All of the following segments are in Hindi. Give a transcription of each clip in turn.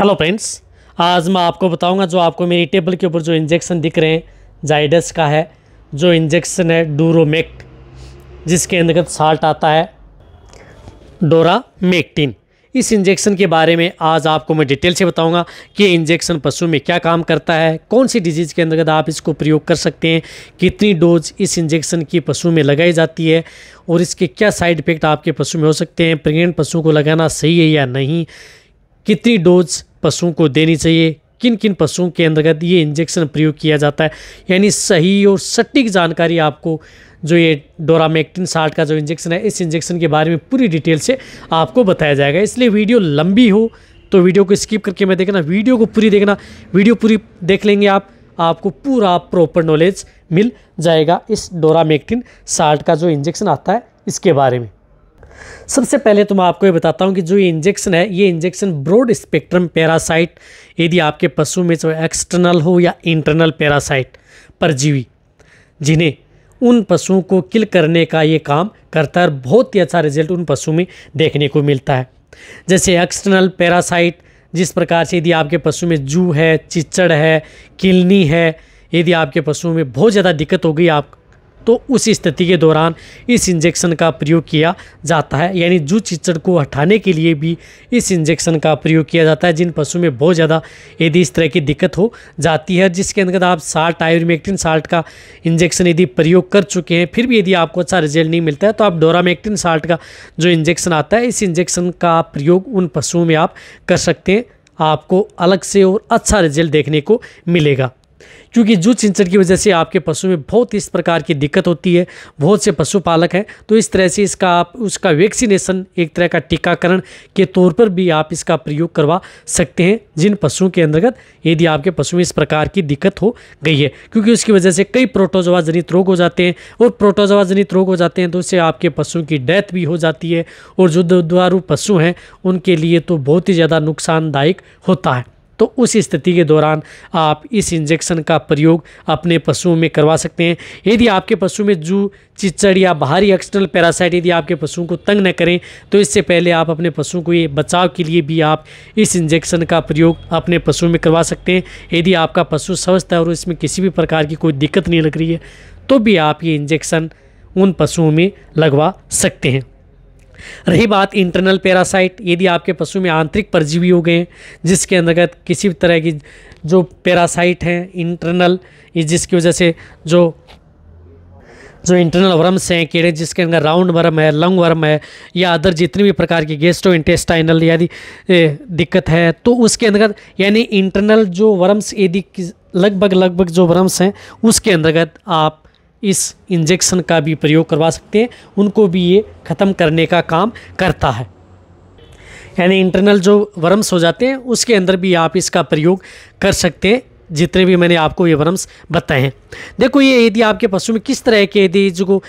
हेलो फ्रेंड्स आज मैं आपको बताऊंगा जो आपको मेरी टेबल के ऊपर जो इंजेक्शन दिख रहे हैं जाइडस का है जो इंजेक्शन है डूरोमेक जिसके अंतर्गत साल्ट आता है डोरा मेक्टिन इस इंजेक्शन के बारे में आज आपको मैं डिटेल से बताऊंगा कि इंजेक्शन पशु में क्या काम करता है कौन सी डिजीज़ के अंतर्गत आप इसको प्रयोग कर सकते हैं कितनी डोज इस इंजेक्शन की पशु में लगाई जाती है और इसके क्या साइड इफ़ेक्ट आपके पशु में हो सकते हैं प्रेगनेंट पशु को लगाना सही है या नहीं कितनी डोज पशुओं को देनी चाहिए किन किन पशुओं के अंतर्गत ये इंजेक्शन प्रयोग किया जाता है यानी सही और सटीक जानकारी आपको जो ये डोरामेक्टिन साल्ट का जो इंजेक्शन है इस इंजेक्शन के बारे में पूरी डिटेल से आपको बताया जाएगा इसलिए वीडियो लंबी हो तो वीडियो को स्किप करके मैं देखना वीडियो को पूरी देखना वीडियो पूरी देख लेंगे आप आपको पूरा प्रॉपर नॉलेज मिल जाएगा इस डोरामेक्टिन साल्ट का जो इंजेक्शन आता है इसके बारे में सबसे पहले तो मैं आपको ये बताता हूँ कि जो ये इंजेक्शन है ये इंजेक्शन ब्रॉड स्पेक्ट्रम पैरासाइट यदि आपके पशु में चाहे एक्सटर्नल हो या इंटरनल पैरासाइट परजीवी जिन्हें उन पशुओं को किल करने का ये काम करता है और बहुत ही अच्छा रिजल्ट उन पशु में देखने को मिलता है जैसे एक्सटर्नल पैरासाइट जिस प्रकार से यदि आपके पशु में जू है चिचड़ है किलनी है यदि आपके पशुओं में बहुत ज़्यादा दिक्कत हो गई आप तो उस स्थिति के दौरान इस इंजेक्शन का प्रयोग किया जाता है यानी जू चिचड़ को हटाने के लिए भी इस इंजेक्शन का प्रयोग किया जाता है जिन पशु में बहुत ज़्यादा यदि इस तरह की दिक्कत हो जाती है जिसके अंतर्गत आप साल्ट आयुर्मेक्टिन साल्ट का इंजेक्शन यदि प्रयोग कर चुके हैं फिर भी यदि आपको अच्छा रिजल्ट नहीं मिलता है तो आप डोरामेक्टिन साल्ट का जो इंजेक्शन आता है इस इंजेक्शन का प्रयोग उन पशुओं में आप कर सकते हैं आपको अलग से और अच्छा रिजल्ट देखने को मिलेगा क्योंकि जू सिंचन की वजह से आपके पशु में बहुत इस प्रकार की दिक्कत होती है बहुत से पशुपालक हैं तो इस तरह से इसका आप उसका वैक्सीनेशन एक तरह का टीकाकरण के तौर पर भी आप इसका प्रयोग करवा सकते हैं जिन पशुओं के अंतर्गत यदि आपके पशु में इस प्रकार की दिक्कत हो गई है क्योंकि उसकी वजह से कई प्रोटोजवा जनित रोग हो जाते हैं और प्रोटोजवा जनित रोग हो जाते हैं तो उससे आपके पशुओं की डेथ भी हो जाती है और जो दुधारू पशु हैं उनके लिए तो बहुत ही ज़्यादा नुकसानदायक होता है तो उस स्थिति के दौरान आप इस इंजेक्शन का प्रयोग अपने पशुओं में करवा सकते हैं यदि आपके पशु में जू चिचड़ या बाहरी एक्सटर्नल पैरासाइट यदि आपके पशुओं को तंग न करें तो इससे पहले आप अपने पशुओं को ये बचाव के लिए भी आप इस इंजेक्शन का प्रयोग अपने पशुओं में करवा सकते हैं यदि आपका पशु स्वस्थ है और इसमें किसी भी प्रकार की कोई दिक्कत नहीं लग रही है तो भी आप ये इंजेक्शन उन पशुओं में लगवा सकते हैं रही बात इंटरनल पैरासाइट यदि आपके पशु में आंतरिक परजीवी हो गए हैं जिसके अंतर्गत किसी भी तरह की जो पैरासाइट हैं इंटरनल जिसकी वजह से जो जो इंटरनल वर्म्स हैं कीड़े जिसके अंदर राउंड वर्म है लंग वर्म है या अदर जितनी भी प्रकार की गेस्टो इंटेस्टाइनल यदि दिक्कत है तो उसके अंतर्गत यानी इंटरनल जो वर्म्स यदि लगभग लगभग जो वर्म्स हैं उसके अंतर्गत आप इस इंजेक्शन का भी प्रयोग करवा सकते हैं उनको भी ये ख़त्म करने का काम करता है यानी इंटरनल जो वर्म्स हो जाते हैं उसके अंदर भी आप इसका प्रयोग कर सकते हैं जितने भी मैंने आपको ये वर्म्स बताए हैं देखो ये यदि आपके पशु में किस तरह के यदि जो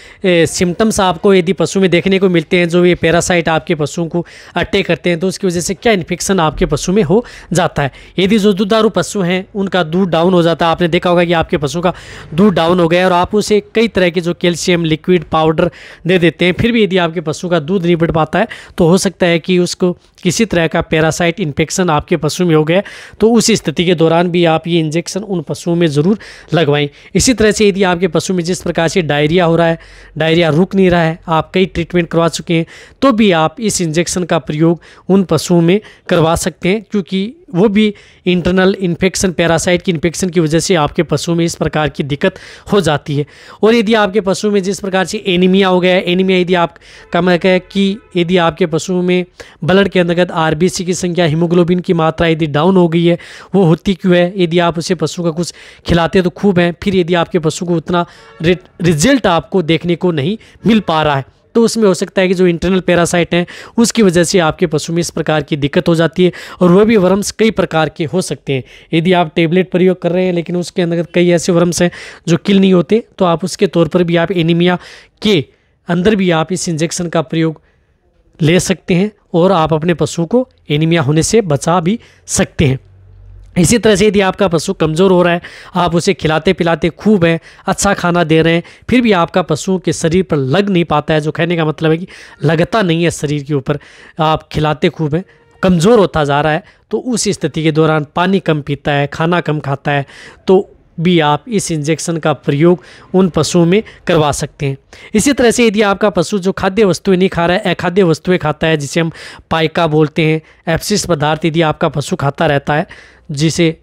सिम्टम्स आपको यदि पशु में देखने को मिलते हैं जो ये पैरासाइट आपके पशुओं को अटैक करते हैं तो उसकी वजह से क्या इन्फेक्शन आपके पशु में हो जाता है यदि जो दुधारू पशु हैं उनका दूध डाउन हो जाता है आपने देखा होगा कि आपके पशु का दूध डाउन हो गया और आप उसे कई तरह के जो कैल्शियम लिक्विड पाउडर दे देते हैं फिर भी यदि आपके पशु का दूध नहीं बढ़ पाता है तो हो सकता है कि उसको किसी तरह का पैरासाइट इन्फेक्शन आपके पशु में हो गया तो उस स्थिति के दौरान भी आप ये इंजेक्शन उन पशुओं में ज़रूर लगवाएं इसी तरह से यदि आपके पशु में जिस प्रकार से डायरिया हो रहा है डायरिया रुक नहीं रहा है आप कई ट्रीटमेंट करवा चुके हैं तो भी आप इस इंजेक्शन का प्रयोग उन पशुओं में करवा सकते हैं क्योंकि वो भी इंटरनल इन्फेक्शन पैरासाइट की इन्फेक्शन की वजह से आपके पशु में इस प्रकार की दिक्कत हो जाती है और यदि आपके पशु में जिस प्रकार से एनीमिया हो गया है एनीमिया यदि आप कम मतलब है कह कि यदि आपके पशु में ब्लड के अंतर्गत आर की संख्या हीमोग्लोबिन की मात्रा यदि डाउन हो गई है वो होती क्यों है यदि आप उसे पशु का कुछ खिलाते तो खूब हैं फिर यदि आपके पशु को उतना रिजल्ट आपको देखने को नहीं मिल पा रहा है तो उसमें हो सकता है कि जो इंटरनल पैरासाइट हैं उसकी वजह से आपके पशु में इस प्रकार की दिक्कत हो जाती है और वह भी वर्म्स कई प्रकार के हो सकते हैं यदि आप टेबलेट प्रयोग कर रहे हैं लेकिन उसके अंदर कई ऐसे वर्म्स हैं जो किल नहीं होते तो आप उसके तौर पर भी आप एनीमिया के अंदर भी आप इस इंजेक्शन का प्रयोग ले सकते हैं और आप अपने पशु को एनीमिया होने से बचा भी सकते हैं इसी तरह से यदि आपका पशु कमज़ोर हो रहा है आप उसे खिलाते पिलाते खूब हैं अच्छा खाना दे रहे हैं फिर भी आपका पशु के शरीर पर लग नहीं पाता है जो कहने का मतलब है कि लगता नहीं है शरीर के ऊपर आप खिलाते खूब हैं कमज़ोर होता जा रहा है तो उस स्थिति के दौरान पानी कम पीता है खाना कम खाता है तो भी आप इस इंजेक्शन का प्रयोग उन पशुओं में करवा सकते हैं इसी तरह से यदि आपका पशु जो खाद्य वस्तुएं नहीं खा रहा है अखाद्य वस्तुएं खाता है जिसे हम पाइका बोलते हैं एप्सिस पदार्थ यदि आपका पशु खाता रहता है जिसे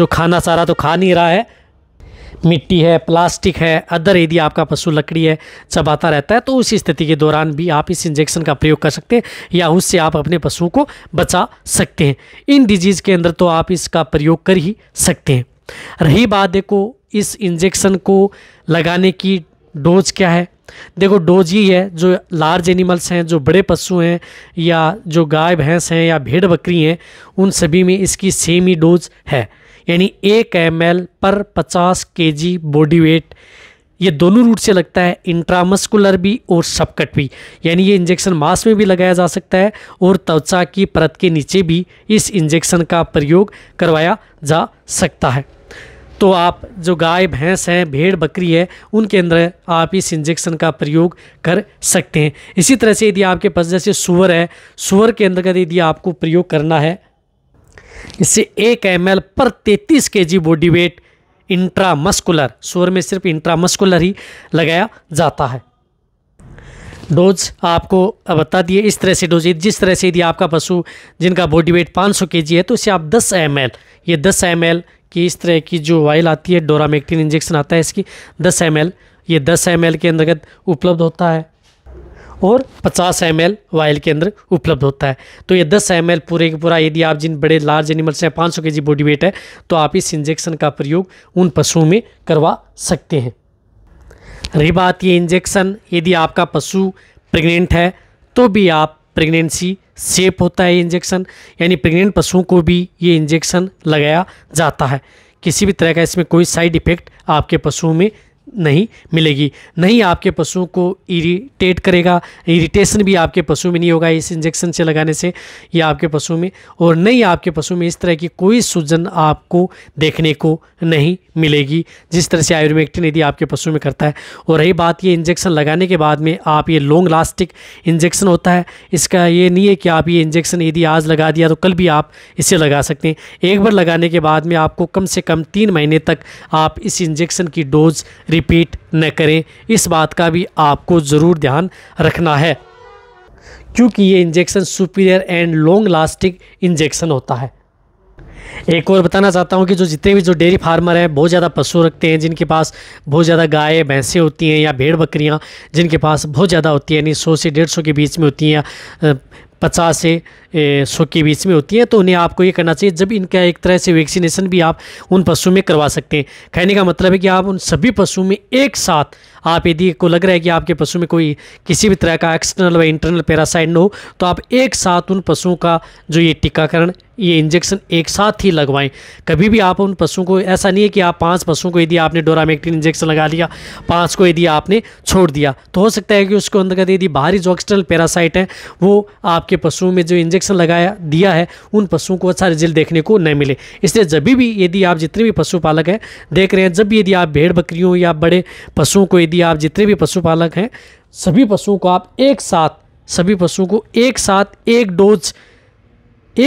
जो खाना सारा तो खा नहीं रहा है मिट्टी है प्लास्टिक है अदर यदि आपका पशु लकड़ी है चबाता रहता है तो उस स्थिति के दौरान भी आप इस इंजेक्शन का प्रयोग कर सकते हैं या उससे आप अपने पशुओं को बचा सकते हैं इन डिजीज़ के अंदर तो आप इसका प्रयोग कर ही सकते हैं रही बात देखो इस इंजेक्शन को लगाने की डोज क्या है देखो डोज ये है जो लार्ज एनिमल्स हैं जो बड़े पशु हैं या जो गाय भैंस हैं या भेड़ बकरी हैं उन सभी में इसकी सेम ही डोज है यानी एक एम पर 50 के बॉडी वेट ये दोनों रूट से लगता है इंट्रामस्कुलर भी और सबकट भी यानी ये इंजेक्शन मांस में भी लगाया जा सकता है और त्वचा की परत के नीचे भी इस इंजेक्शन का प्रयोग करवाया जा सकता है तो आप जो गाय भैंस हैं भेड़ बकरी है उनके अंदर आप इस इंजेक्शन का प्रयोग कर सकते हैं इसी तरह से यदि आपके पास जैसे सुअर है सुअर के अंतर्गत यदि आपको प्रयोग करना है इससे एक एम पर तैतीस के जी बॉडी वेट इंट्रामस्कुलर सुअर में सिर्फ इंट्रामस्कुलर ही लगाया जाता है डोज आपको बता दिए इस तरह से डोज जिस तरह से यदि आपका पशु जिनका बॉडी वेट 500 केजी है तो इसे आप 10 एम ये 10 एम कि इस तरह की जो वाइल आती है डोरामेक्टिन इंजेक्शन आता है इसकी 10 एम ये 10 एम के अंतर्गत उपलब्ध होता है और 50 एम एल वाइल के अंदर उपलब्ध होता है तो ये 10 एम पूरे के पूरा यदि आप जिन बड़े लार्ज एनिमल्स हैं 500 के जी बॉडी वेट है तो आप इस इंजेक्शन का प्रयोग उन पशुओं में करवा सकते हैं रही बात ये इंजेक्शन यदि आपका पशु प्रेग्नेंट है तो भी आप प्रेग्नेंसी सेफ होता है इंजेक्शन यानी प्रेग्नेंट पशुओं को भी ये इंजेक्शन लगाया जाता है किसी भी तरह का इसमें कोई साइड इफ़ेक्ट आपके पशुओं में नहीं मिलेगी नहीं आपके पशुओं को इरिटेट करेगा इरिटेशन भी आपके पशु में नहीं होगा इस इंजेक्शन से लगाने से या आपके पशु में और नहीं आपके पशु में इस तरह की कोई सूजन आपको देखने को नहीं मिलेगी जिस तरह से आयुर्वेदिक यदि आपके पशु में करता है और रही बात ये इंजेक्शन लगाने के बाद में आप ये लॉन्ग लास्टिक इंजेक्शन होता है इसका ये नहीं है कि आप ये इंजेक्शन यदि आज लगा दिया तो कल भी आप इसे लगा सकते हैं एक बार लगाने के बाद में आपको कम से कम तीन महीने तक आप इस इंजेक्शन की डोज रिपीट न करें इस बात का भी आपको ज़रूर ध्यान रखना है क्योंकि ये injection superior and long lasting injection होता है एक और बताना चाहता हूँ कि जो जितने भी जो डेयरी फार्मर हैं बहुत ज़्यादा पशु रखते हैं जिनके पास बहुत ज़्यादा गाय भैंसें होती हैं या भेड़ बकरियाँ जिनके पास बहुत ज़्यादा होती हैं यानी सौ से डेढ़ सौ के बीच में होती हैं पचास से सौ के बीच में होती हैं तो उन्हें आपको ये करना चाहिए जब इनका एक तरह से वैक्सीनेशन भी आप उन पशुओं में करवा सकते हैं कहने का मतलब है कि आप उन सभी पशुओं में एक साथ आप यदि को लग रहा है कि आपके पशु में कोई किसी भी तरह का एक्सटर्नल व इंटरनल पैरासाइड न हो तो आप एक साथ उन पशुओं का जो ये टीकाकरण ये इंजेक्शन एक साथ ही लगवाएं कभी भी आप उन पशुओं को ऐसा नहीं है कि आप पांच पशुओं को यदि आपने डोरामेक्टिन इंजेक्शन लगा लिया पांच को यदि आपने छोड़ दिया तो हो सकता है कि उसको अंतर्गत यदि बाहरी जो एक्सटर्नल पैरासाइट है वो आपके पशुओं में जो इंजेक्शन लगाया दिया है उन पशुओं को अच्छा रिजल्ट देखने को न मिले इसलिए जब भी यदि आप जितने भी पशुपालक हैं देख रहे हैं जब भी यदि आप भेड़ बकरियों या बड़े पशुओं को यदि यदि आप जितने भी पशुपालक हैं सभी पशुओं को आप एक साथ सभी पशुओं को एक साथ एक डोज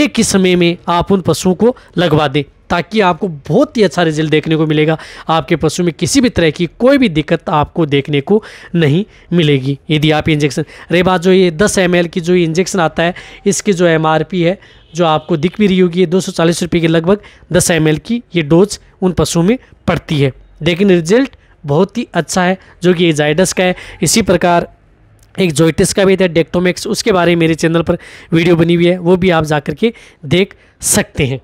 एक ही समय में आप उन पशुओं को लगवा दें ताकि आपको बहुत ही अच्छा रिजल्ट देखने को मिलेगा आपके पशु में किसी भी तरह की कोई भी दिक्कत आपको देखने को नहीं मिलेगी यदि आप इंजेक्शन रे बात जो ये दस एम की जो इंजेक्शन आता है इसकी जो एम है जो आपको दिख भी रही होगी ये दो सौ के लगभग दस एम की ये डोज उन पशुओं में पड़ती है लेकिन रिजल्ट बहुत ही अच्छा है जो कि एजाइडस का है इसी प्रकार एक जोइटिस का भी था डेक्टोमैक्स उसके बारे में मेरे चैनल पर वीडियो बनी हुई है वो भी आप जाकर के देख सकते हैं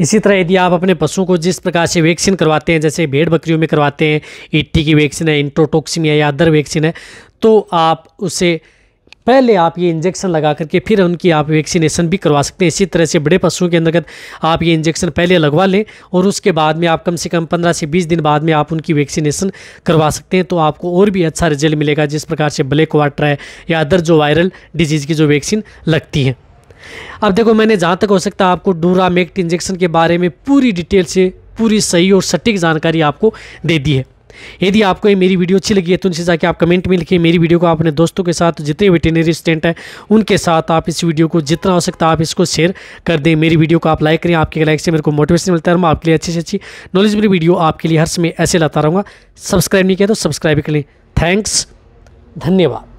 इसी तरह यदि आप अपने पशुओं को जिस प्रकार से वैक्सीन करवाते हैं जैसे भेड़ बकरियों में करवाते हैं इट्टी की वैक्सीन है इंट्रोटोक्सिन है या अदर वैक्सीन है तो आप उसे पहले आप ये इंजेक्शन लगा करके फिर उनकी आप वैक्सीनेशन भी करवा सकते हैं इसी तरह से बड़े पशुओं के अंतर्गत आप ये इंजेक्शन पहले लगवा लें और उसके बाद में आप कम से कम पंद्रह से बीस दिन बाद में आप उनकी वैक्सीनेशन करवा सकते हैं तो आपको और भी अच्छा रिजल्ट मिलेगा जिस प्रकार से ब्लैक वाटर है या अदर जो वायरल डिजीज़ की जो वैक्सीन लगती है अब देखो मैंने जहाँ तक हो सकता है आपको डूरा इंजेक्शन के बारे में पूरी डिटेल से पूरी सही और सटीक जानकारी आपको दे दी है यदि आपको ये मेरी वीडियो अच्छी लगी है तो उनसे जाके आप कमेंट में लिखिए मेरी वीडियो को अपने दोस्तों के साथ जितने वेटेनरी स्टेंट हैं उनके साथ आप इस वीडियो को जितना हो सकता है आप इसको शेयर कर दें मेरी वीडियो को आप लाइक करें आपके लाइक से मेरे को मोटिवेशन मिलता है मैं आपके लिए अच्छी से अच्छी नॉलेज मेरी वीडियो आपके लिए हर समय ऐसे लाता रहूँगा सब्सक्राइब नहीं किया तो सब्सक्राइब कर लें थैंक्स धन्यवाद